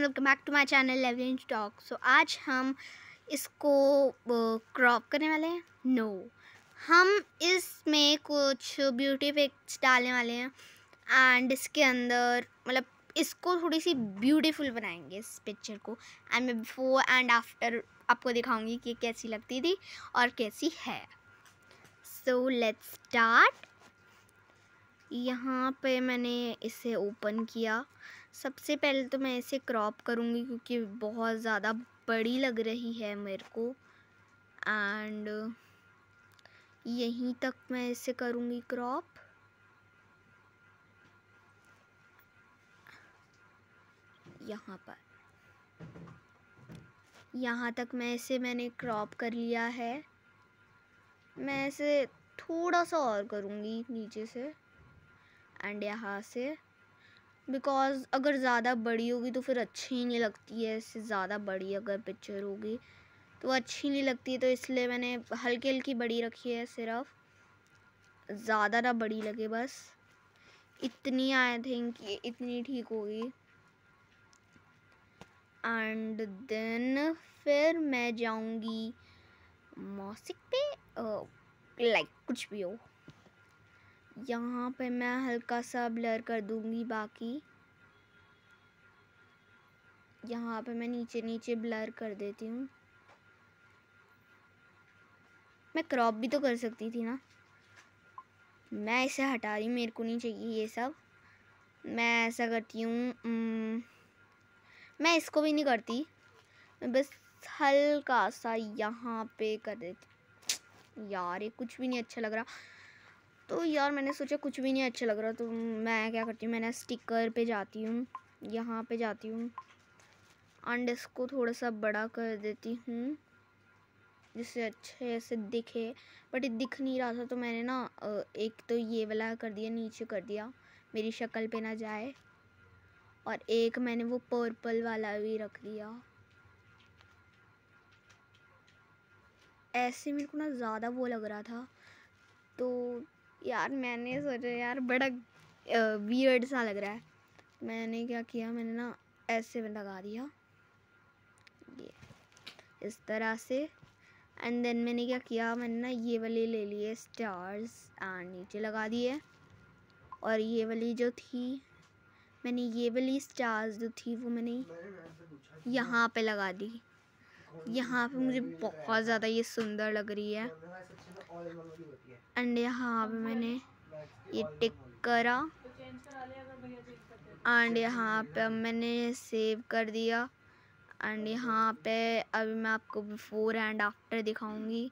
Welcome back to my channel leverage stock so आज हम इसको क्रॉप करने वाले हैं नो no. हम इसमें कुछ ब्यूटी इफेक्ट्स डालने वाले हैं एंड इसके अंदर मतलब इसको थोड़ी सी ब्यूटीफुल बनाएंगे इस पिक्चर को एंड मैं बिफोर एंड आफ्टर आपको दिखाऊंगी कि कैसी लगती थी और कैसी है सो लेट्स स्टार्ट यहाँ पे मैंने इसे ओपन किया सबसे पहले तो मैं इसे क्रॉप करूँगी क्योंकि बहुत ज़्यादा बड़ी लग रही है मेरे को एंड यहीं तक मैं इसे करूँगी क्रॉप यहाँ पर यहाँ तक मैं इसे मैंने क्रॉप कर लिया है मैं इसे थोड़ा सा और करूँगी नीचे से एंड यहाँ से बिकॉज़ अगर ज़्यादा बड़ी होगी तो फिर अच्छी नहीं लगती है इससे ज़्यादा बड़ी अगर पिक्चर होगी तो अच्छी नहीं लगती है तो इसलिए मैंने हल्की हल्की बड़ी रखी है सिर्फ ज़्यादा ना बड़ी लगे बस इतनी आई थिंक इतनी ठीक होगी एंड देन फिर मैं जाऊंगी मौसिक पे लाइक uh, like, कुछ भी हो यहाँ पे मैं हल्का सा ब्लर कर दूंगी बाकी यहाँ पे मैं नीचे नीचे ब्लर कर देती हूँ मैं क्रॉप भी तो कर सकती थी ना मैं इसे हटा रही मेरे को नहीं चाहिए ये सब मैं ऐसा करती हूँ मैं इसको भी नहीं करती मैं बस हल्का सा यहाँ पे कर देती यार ये कुछ भी नहीं अच्छा लग रहा तो यार मैंने सोचा कुछ भी नहीं अच्छा लग रहा तो मैं क्या करती हूँ मैंने स्टिकर पे जाती हूँ यहाँ पे जाती हूँ अंड इसको थोड़ा सा बड़ा कर देती हूँ जिससे अच्छे से दिखे बट दिख नहीं रहा था तो मैंने ना एक तो ये वाला कर दिया नीचे कर दिया मेरी शक्ल पे ना जाए और एक मैंने वो पर्पल वाला भी रख दिया ऐसे मेरे को ना ज़्यादा वो लग रहा था तो यार मैंने सोचा यार बड़ा वियर्ड सा लग रहा है मैंने क्या किया मैंने ना ऐसे में लगा दिया ये इस तरह से एंड देन मैंने क्या किया मैंने ना ये वाले ले लिए स्टार्स एंड नीचे लगा दिए और ये वाली जो थी मैंने ये वाली स्टार्स जो थी वो मैंने यहाँ पे लगा दी यहाँ पे मुझे बहुत ज़्यादा ये सुंदर लग रही है एंड यहाँ पे मैंने ये टिक करा एंड यहाँ पे अब मैंने सेव कर दिया एंड यहाँ पे अभी मैं आपको बिफ़ोर एंड आफ्टर दिखाऊंगी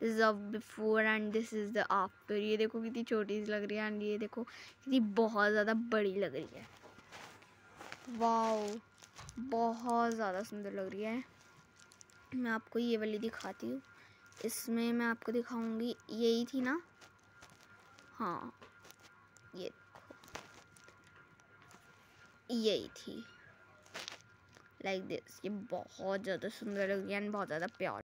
this the before and this is the after ये देखो कितनी छोटी सी लग रही है एंड ये देखो कितनी बहुत ज़्यादा बड़ी लग रही है वाओ बहुत ज़्यादा सुंदर लग रही है मैं आपको ये वाली दिखाती हूँ इसमें मैं आपको दिखाऊंगी यही थी ना हाँ ये यही थी लाइक like दिस ये बहुत ज़्यादा सुंदर लग गया एंड बहुत ज़्यादा प्यार